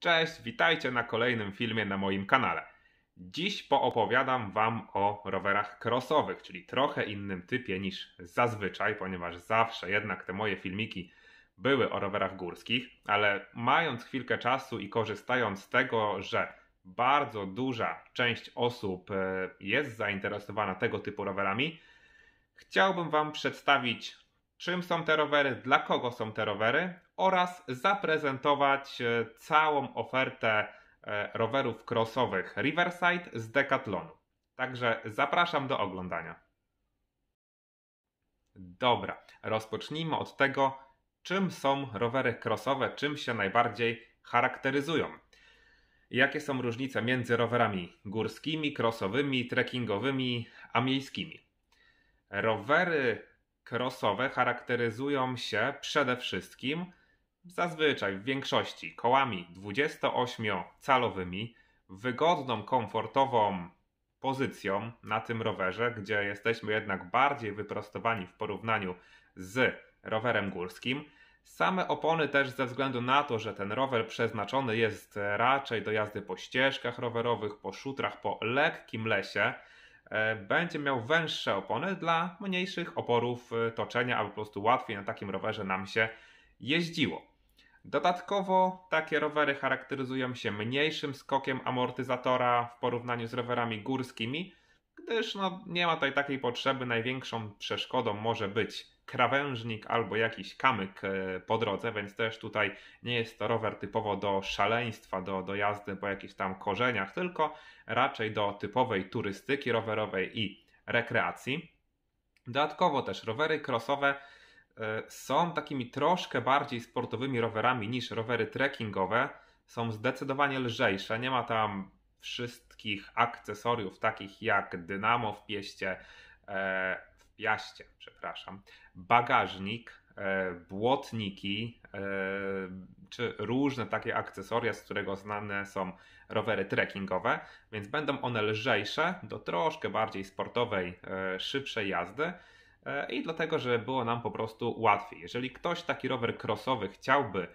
Cześć, witajcie na kolejnym filmie na moim kanale. Dziś poopowiadam Wam o rowerach crossowych, czyli trochę innym typie niż zazwyczaj, ponieważ zawsze jednak te moje filmiki były o rowerach górskich, ale mając chwilkę czasu i korzystając z tego, że bardzo duża część osób e, jest zainteresowana tego typu rowerami, chciałbym Wam przedstawić, czym są te rowery, dla kogo są te rowery oraz zaprezentować e, całą ofertę e, rowerów crossowych Riverside z Decathlonu. Także zapraszam do oglądania. Dobra, rozpocznijmy od tego, czym są rowery crossowe, czym się najbardziej charakteryzują. Jakie są różnice między rowerami górskimi, crossowymi, trekkingowymi, a miejskimi? Rowery crossowe charakteryzują się przede wszystkim zazwyczaj w większości kołami 28-calowymi, wygodną, komfortową pozycją na tym rowerze, gdzie jesteśmy jednak bardziej wyprostowani w porównaniu z rowerem górskim. Same opony też ze względu na to, że ten rower przeznaczony jest raczej do jazdy po ścieżkach rowerowych, po szutrach, po lekkim lesie, e, będzie miał węższe opony dla mniejszych oporów e, toczenia, aby po prostu łatwiej na takim rowerze nam się jeździło. Dodatkowo takie rowery charakteryzują się mniejszym skokiem amortyzatora w porównaniu z rowerami górskimi, gdyż no, nie ma tutaj takiej potrzeby. Największą przeszkodą może być krawężnik albo jakiś kamyk e, po drodze, więc też tutaj nie jest to rower typowo do szaleństwa, do, do jazdy po jakichś tam korzeniach, tylko raczej do typowej turystyki rowerowej i rekreacji. Dodatkowo też rowery crossowe E, są takimi troszkę bardziej sportowymi rowerami niż rowery trekkingowe. Są zdecydowanie lżejsze, nie ma tam wszystkich akcesoriów takich jak dynamo w pieście, e, w piaście, przepraszam, bagażnik, e, błotniki czy różne takie akcesoria, z którego znane są rowery trekkingowe, więc będą one lżejsze do troszkę bardziej sportowej, szybszej jazdy. E, i dlatego, że było nam po prostu łatwiej. Jeżeli ktoś taki rower crossowy chciałby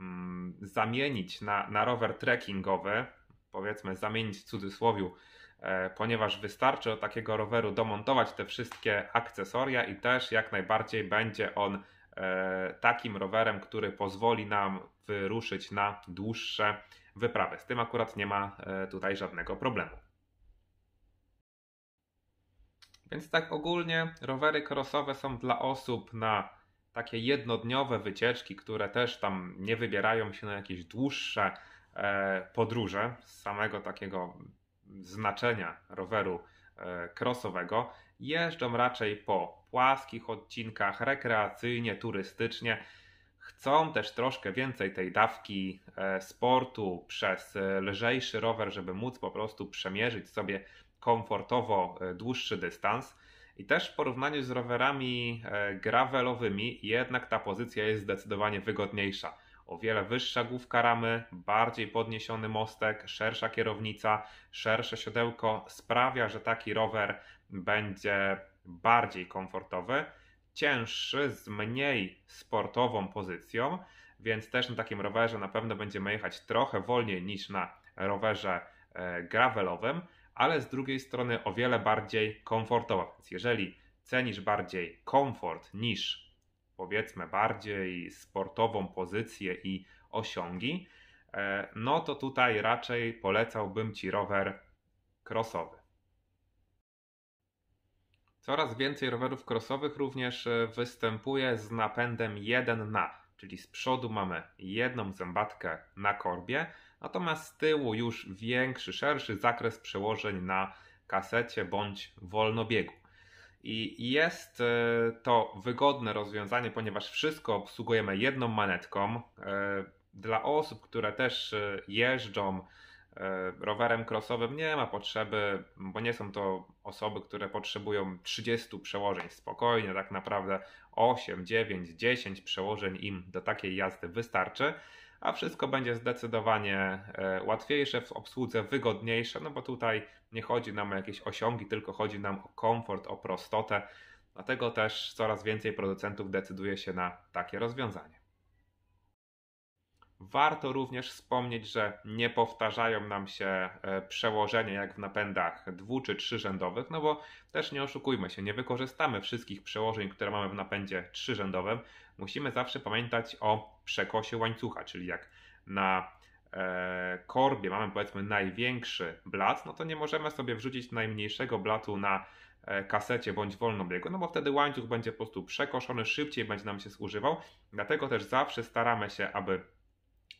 mm, zamienić na, na rower trekkingowy, powiedzmy zamienić w cudzysłowiu, e, ponieważ wystarczy od takiego roweru domontować te wszystkie akcesoria i też jak najbardziej będzie on e, takim rowerem, który pozwoli nam wyruszyć na dłuższe wyprawy. Z tym akurat nie ma e, tutaj żadnego problemu. Więc tak ogólnie rowery crossowe są dla osób na takie jednodniowe wycieczki, które też tam nie wybierają się na jakieś dłuższe e, podróże z samego takiego znaczenia roweru e, crossowego. Jeżdżą raczej po płaskich odcinkach, rekreacyjnie, turystycznie Chcą też troszkę więcej tej dawki e, sportu przez e, lżejszy rower, żeby móc po prostu przemierzyć sobie komfortowo e, dłuższy dystans. I też w porównaniu z rowerami gravelowymi, jednak ta pozycja jest zdecydowanie wygodniejsza. O wiele wyższa główka ramy, bardziej podniesiony mostek, szersza kierownica, szersze siodełko sprawia, że taki rower będzie bardziej komfortowy cięższy, z mniej sportową pozycją, więc też na takim rowerze na pewno będziemy jechać trochę wolniej niż na rowerze e, gravelowym, ale z drugiej strony o wiele bardziej komfortowo. Więc jeżeli cenisz bardziej komfort niż powiedzmy bardziej sportową pozycję i osiągi, e, no to tutaj raczej polecałbym ci rower crossowy. Coraz więcej rowerów crossowych również e, występuje z napędem 1 na, czyli z przodu mamy jedną zębatkę na korbie, natomiast z tyłu już większy, szerszy zakres przełożeń na kasecie bądź wolnobiegu. I jest e, to wygodne rozwiązanie, ponieważ wszystko obsługujemy jedną manetką. E, dla osób, które też jeżdżą E, rowerem crossowym nie ma potrzeby, bo nie są to osoby, które potrzebują 30 przełożeń spokojnie, tak naprawdę 8, 9, 10 przełożeń im do takiej jazdy wystarczy, a wszystko będzie zdecydowanie e, łatwiejsze w obsłudze, wygodniejsze, no bo tutaj nie chodzi nam o jakieś osiągi, tylko chodzi nam o komfort, o prostotę. Dlatego też coraz więcej producentów decyduje się na takie rozwiązanie. Warto również wspomnieć, że nie powtarzają nam się e, przełożenia jak w napędach dwu czy trzyrzędowych, no bo też nie oszukujmy się, nie wykorzystamy wszystkich przełożeń, które mamy w napędzie trzyrzędowym. Musimy zawsze pamiętać o przekosie łańcucha, czyli jak na e, korbie mamy powiedzmy największy blat, no to nie możemy sobie wrzucić najmniejszego blatu na e, kasecie bądź wolnobiegu, no bo wtedy łańcuch będzie po prostu przekoszony, szybciej będzie nam się zużywał. Dlatego też zawsze staramy się, aby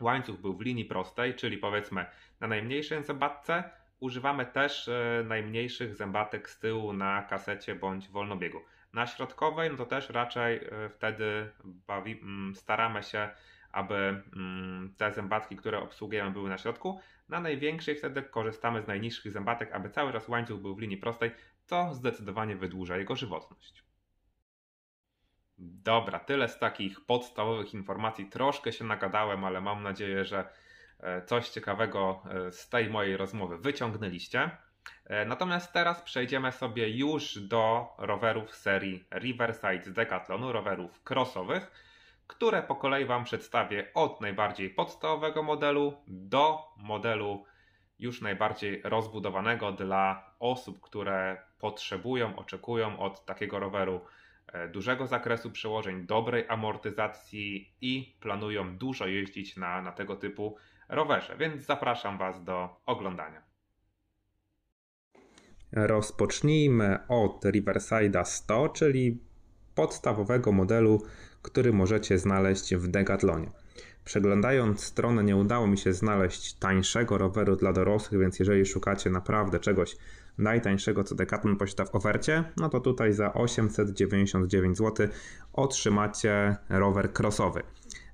łańcuch był w linii prostej, czyli powiedzmy na najmniejszej zębatce używamy też e, najmniejszych zębatek z tyłu na kasecie bądź wolnobiegu. Na środkowej no to też raczej e, wtedy bawi, mm, staramy się, aby mm, te zębatki, które obsługujemy były na środku. Na największej wtedy korzystamy z najniższych zębatek, aby cały czas łańcuch był w linii prostej, co zdecydowanie wydłuża jego żywotność. Dobra, tyle z takich podstawowych informacji. Troszkę się nagadałem, ale mam nadzieję, że e, coś ciekawego e, z tej mojej rozmowy wyciągnęliście. E, natomiast teraz przejdziemy sobie już do rowerów serii Riverside z Decathlonu, rowerów crossowych, które po kolei Wam przedstawię od najbardziej podstawowego modelu do modelu już najbardziej rozbudowanego dla osób, które potrzebują, oczekują od takiego roweru E, dużego zakresu przełożeń, dobrej amortyzacji i planują dużo jeździć na, na tego typu rowerze, więc zapraszam Was do oglądania. Rozpocznijmy od Riverside 100, czyli podstawowego modelu, który możecie znaleźć w Decathlonie. Przeglądając stronę nie udało mi się znaleźć tańszego roweru dla dorosłych, więc jeżeli szukacie naprawdę czegoś najtańszego CD Catman posiada w ofercie, no to tutaj za 899 zł otrzymacie rower crossowy.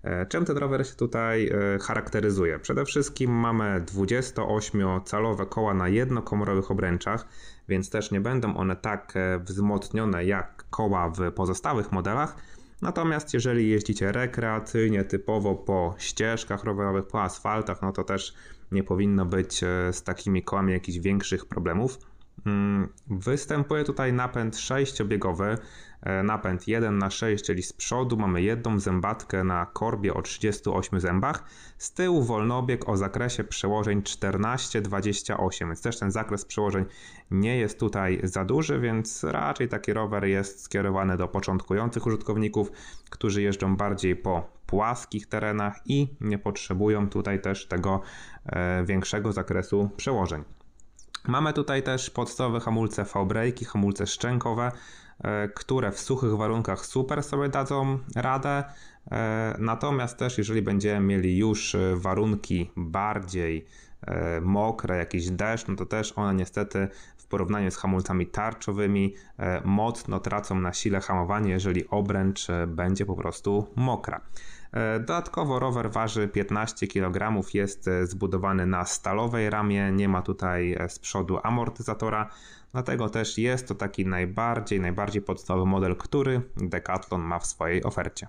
E, czym ten rower się tutaj e, charakteryzuje? Przede wszystkim mamy 28-calowe koła na jednokomorowych obręczach, więc też nie będą one tak e, wzmocnione jak koła w pozostałych modelach. Natomiast jeżeli jeździcie rekreacyjnie, typowo po ścieżkach rowerowych, po asfaltach, no to też nie powinno być e, z takimi kołami jakichś większych problemów. Mm, występuje tutaj napęd sześciobiegowy, e, napęd 1 na 6, czyli z przodu mamy jedną zębatkę na korbie o 38 zębach, z tyłu wolnobieg o zakresie przełożeń 14-28, więc też ten zakres przełożeń nie jest tutaj za duży, więc raczej taki rower jest skierowany do początkujących użytkowników, którzy jeżdżą bardziej po płaskich terenach i nie potrzebują tutaj też tego e, większego zakresu przełożeń. Mamy tutaj też podstawowe hamulce V-brake, hamulce szczękowe, e, które w suchych warunkach super sobie dadzą radę. E, natomiast też jeżeli będziemy mieli już warunki bardziej mokre, jakiś deszcz, no to też one niestety w porównaniu z hamulcami tarczowymi mocno tracą na sile hamowania, jeżeli obręcz będzie po prostu mokra. E, dodatkowo rower waży 15 kg, jest e, zbudowany na stalowej ramie, nie ma tutaj e, z przodu amortyzatora, dlatego też jest to taki najbardziej, najbardziej podstawowy model, który Decathlon ma w swojej ofercie.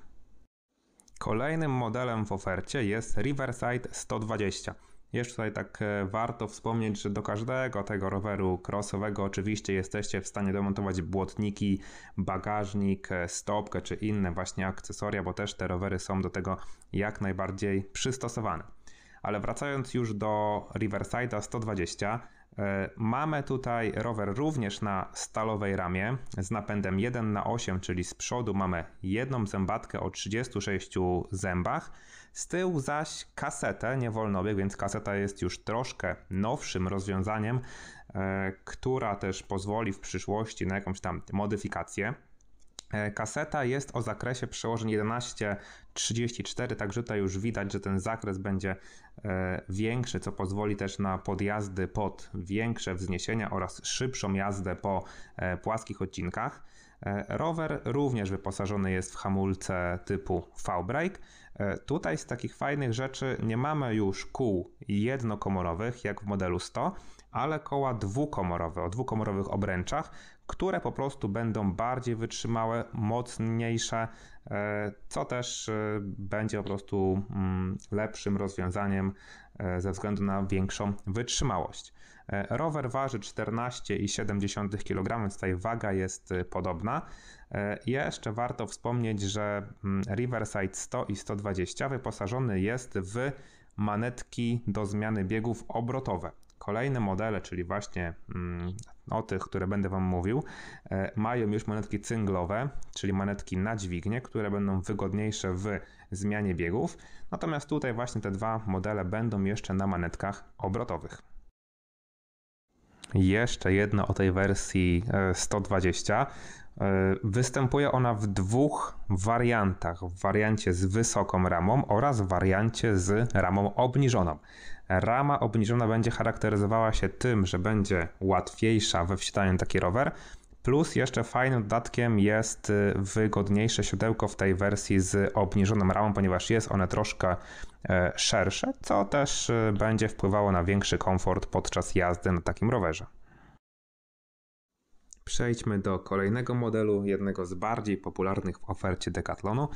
Kolejnym modelem w ofercie jest Riverside 120. Jeszcze tutaj tak e, warto wspomnieć, że do każdego tego roweru crossowego oczywiście jesteście w stanie domontować błotniki, bagażnik, e, stopkę czy inne właśnie akcesoria, bo też te rowery są do tego jak najbardziej przystosowane. Ale wracając już do Riverside'a 120, e, mamy tutaj rower również na stalowej ramie z napędem 1 na 8, czyli z przodu mamy jedną zębatkę o 36 zębach, z tyłu zaś kasetę nie niewolnobieg, więc kaseta jest już troszkę nowszym rozwiązaniem, e, która też pozwoli w przyszłości na jakąś tam modyfikację. E, kaseta jest o zakresie przełożeń 11.34, także tutaj już widać, że ten zakres będzie e, większy, co pozwoli też na podjazdy pod większe wzniesienia oraz szybszą jazdę po e, płaskich odcinkach. Rower również wyposażony jest w hamulce typu V-brake. Tutaj z takich fajnych rzeczy nie mamy już kół jednokomorowych jak w modelu 100, ale koła dwukomorowe o dwukomorowych obręczach, które po prostu będą bardziej wytrzymałe, mocniejsze, e, co też e, będzie po prostu mm, lepszym rozwiązaniem e, ze względu na większą wytrzymałość. Rower waży 14,7 kg, więc tutaj waga jest podobna. Jeszcze warto wspomnieć, że mm, Riverside 100 i 120 wyposażony jest w manetki do zmiany biegów obrotowe. Kolejne modele, czyli właśnie mm, o tych, które będę Wam mówił, e, mają już manetki cynglowe, czyli manetki na dźwignię, które będą wygodniejsze w zmianie biegów. Natomiast tutaj właśnie te dwa modele będą jeszcze na manetkach obrotowych. Jeszcze jedno o tej wersji 120. E, E, występuje ona w dwóch wariantach: w wariancie z wysoką ramą oraz w wariancie z ramą obniżoną. Rama obniżona będzie charakteryzowała się tym, że będzie łatwiejsza we wsiadaniu taki rower, plus jeszcze fajnym dodatkiem jest y, wygodniejsze siodełko w tej wersji z obniżoną ramą, ponieważ jest one troszkę e, szersze, co też y, będzie wpływało na większy komfort podczas jazdy na takim rowerze. Przejdźmy do kolejnego modelu, jednego z bardziej popularnych w ofercie Decathlonu,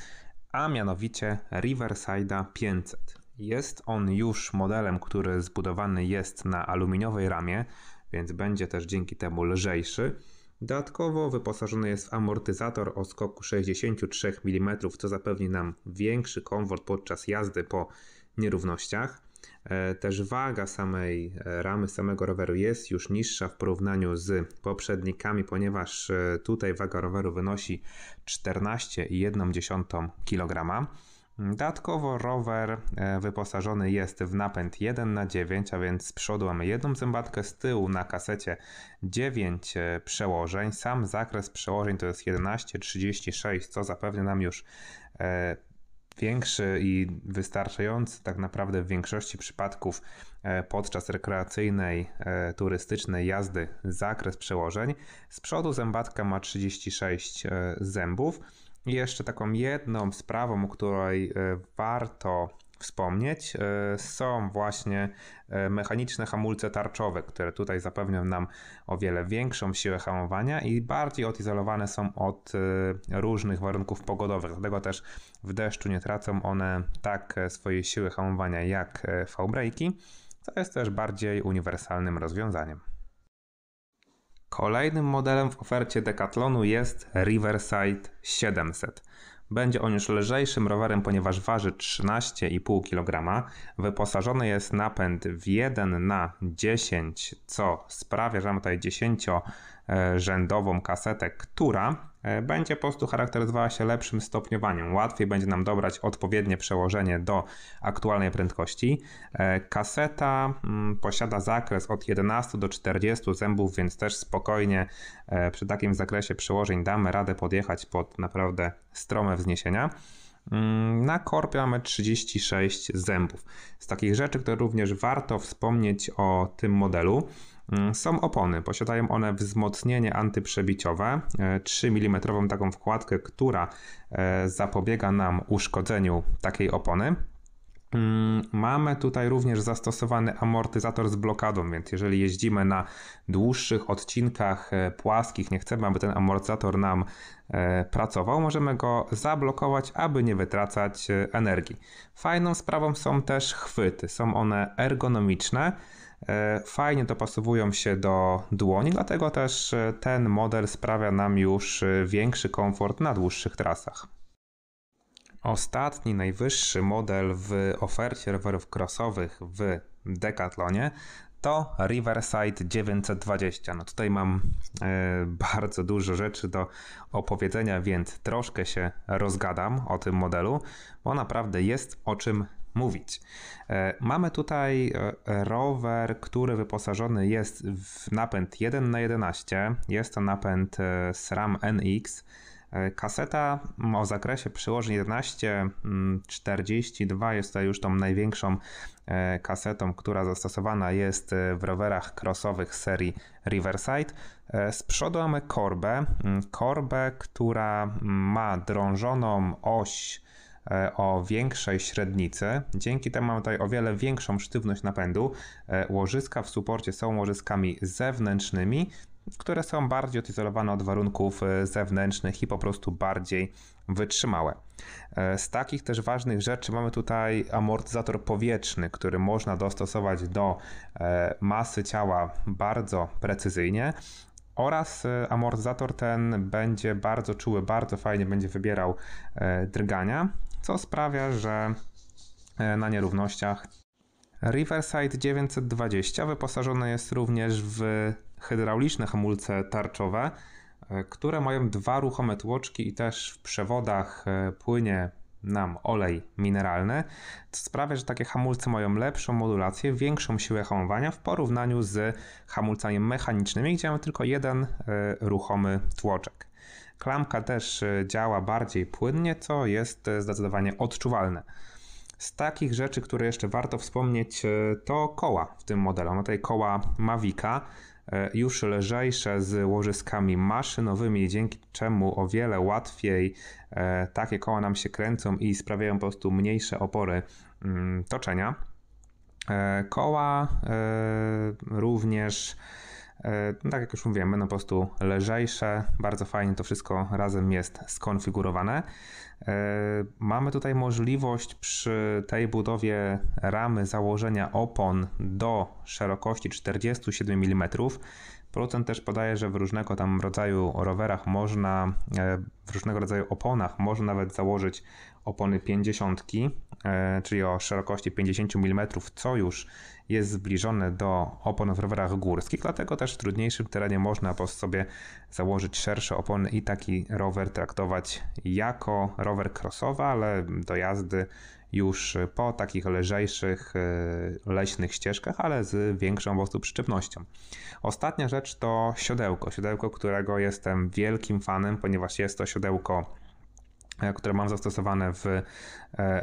a mianowicie Riverside 500. Jest on już modelem, który zbudowany jest na aluminiowej ramie, więc będzie też dzięki temu lżejszy. Dodatkowo wyposażony jest w amortyzator o skoku 63 mm, co zapewni nam większy komfort podczas jazdy po nierównościach. E, też waga samej e, ramy, samego roweru jest już niższa w porównaniu z poprzednikami, ponieważ e, tutaj waga roweru wynosi 14,1 kg. Dodatkowo rower wyposażony jest w napęd 1 na 9, a więc z przodu mamy jedną zębatkę, z tyłu na kasecie 9 przełożeń. Sam zakres przełożeń to jest 11,36, co zapewnia nam już większy i wystarczający tak naprawdę w większości przypadków e, podczas rekreacyjnej, e, turystycznej jazdy zakres przełożeń. Z przodu zębatka ma 36 e, zębów. I jeszcze taką jedną sprawą, o której warto wspomnieć, e, są właśnie e, mechaniczne hamulce tarczowe, które tutaj zapewnią nam o wiele większą siłę hamowania i bardziej odizolowane są od e, różnych warunków pogodowych. Dlatego też w deszczu nie tracą one tak swojej siły hamowania jak V-braki, co jest też bardziej uniwersalnym rozwiązaniem. Kolejnym modelem w ofercie Decathlonu jest Riverside 700. Będzie on już lżejszym rowerem, ponieważ waży 13,5 kg. Wyposażony jest napęd w 1 na 10, co sprawia, że mamy tutaj 10 rzędową kasetę, która E, będzie po prostu charakteryzowała się lepszym stopniowaniem. Łatwiej będzie nam dobrać odpowiednie przełożenie do aktualnej prędkości. E, kaseta mm, posiada zakres od 11 do 40 zębów, więc też spokojnie e, przy takim zakresie przełożeń damy radę podjechać pod naprawdę strome wzniesienia. Mm, na korpie mamy 36 zębów. Z takich rzeczy, które również warto wspomnieć o tym modelu, Mm, są opony. Posiadają one wzmocnienie antyprzebiciowe, 3 e, mm taką wkładkę, która e, zapobiega nam uszkodzeniu takiej opony. Mm, mamy tutaj również zastosowany amortyzator z blokadą, więc jeżeli jeździmy na dłuższych odcinkach e, płaskich, nie chcemy, aby ten amortyzator nam pracował, możemy go zablokować, aby nie wytracać energii. Fajną sprawą są też chwyty. Są one ergonomiczne E, fajnie dopasowują się do dłoni, dlatego też e, ten model sprawia nam już e, większy komfort na dłuższych trasach. Ostatni, najwyższy model w ofercie rowerów crossowych w Decathlonie to Riverside 920. No tutaj mam bardzo dużo rzeczy do opowiedzenia, więc troszkę się rozgadam o tym modelu, bo naprawdę jest o czym mówić. E, mamy tutaj e, rower, który wyposażony jest w napęd 1 na 11 Jest to napęd e, SRAM NX. Kaseta o zakresie przyłożeń 1142 mm, jest to już tą największą kasetą, która zastosowana jest w rowerach crossowych serii Riverside. Z przodu mamy korbę, mm, korbę, która ma drążoną oś E, o większej średnicy. Dzięki temu mamy tutaj o wiele większą sztywność napędu. E, łożyska w suporcie są łożyskami zewnętrznymi, które są bardziej odizolowane od warunków e, zewnętrznych i po prostu bardziej wytrzymałe. Z takich też ważnych rzeczy mamy tutaj amortyzator powietrzny, który można dostosować do masy ciała bardzo precyzyjnie. Oraz amortyzator ten będzie bardzo czuły, bardzo fajnie będzie wybierał drgania, co sprawia, że e, na nierównościach Riverside 920 wyposażone jest również w hydrauliczne hamulce tarczowe, e, które mają dwa ruchome tłoczki i też w przewodach e, płynie nam olej mineralny, co sprawia, że takie hamulce mają lepszą modulację, większą siłę hamowania w porównaniu z hamulcami mechanicznymi, gdzie mamy tylko jeden ruchomy tłoczek. Klamka też e, działa bardziej płynnie, co jest e, zdecydowanie odczuwalne. Z takich rzeczy, które jeszcze warto wspomnieć, e, to koła w tym modelu. Mamy no tutaj koła Mavica, już lżejsze z łożyskami maszynowymi, dzięki czemu o wiele łatwiej takie koła nam się kręcą i sprawiają po prostu mniejsze opory mm, toczenia. Koła również E, tak jak już mówiłem, będą po prostu lżejsze, bardzo fajnie to wszystko razem jest skonfigurowane. E, mamy tutaj możliwość przy tej budowie ramy założenia opon do szerokości 47 mm. Producent też podaje, że w różnego tam rodzaju rowerach można, e, w różnego rodzaju oponach można nawet założyć opony 50 E, czyli o szerokości 50 mm, co już jest zbliżone do opon w rowerach górskich, dlatego też w trudniejszym terenie można po sobie założyć szersze opony i taki rower traktować jako rower crossowy, ale do jazdy już po takich lżejszych e, leśnych ścieżkach, ale z większą po prostu przyczepnością. Ostatnia rzecz to siodełko, siodełko, którego jestem wielkim fanem, ponieważ jest to siodełko E, które mam zastosowane w e,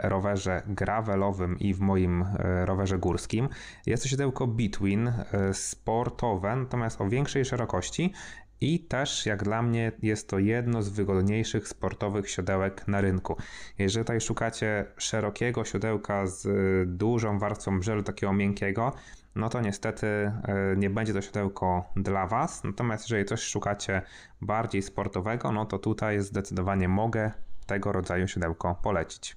rowerze gravelowym i w moim e, rowerze górskim. Jest to siodełko Between sportowe, natomiast o większej szerokości i też jak dla mnie jest to jedno z wygodniejszych sportowych siodełek na rynku. Jeżeli tutaj szukacie szerokiego siodełka z dużą warstwą brzegu takiego miękkiego, no to niestety nie będzie to siodełko dla Was. Natomiast jeżeli coś szukacie bardziej sportowego, no to tutaj zdecydowanie mogę tego rodzaju siodełko polecić.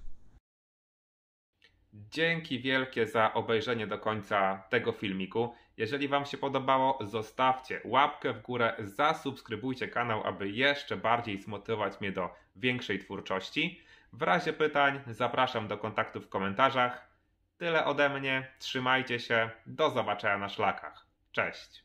Dzięki wielkie za obejrzenie do końca tego filmiku. Jeżeli Wam się podobało, zostawcie łapkę w górę, zasubskrybujcie kanał, aby jeszcze bardziej zmotywować mnie do większej twórczości. W razie pytań zapraszam do kontaktu w komentarzach. Tyle ode mnie, trzymajcie się, do zobaczenia na szlakach. Cześć!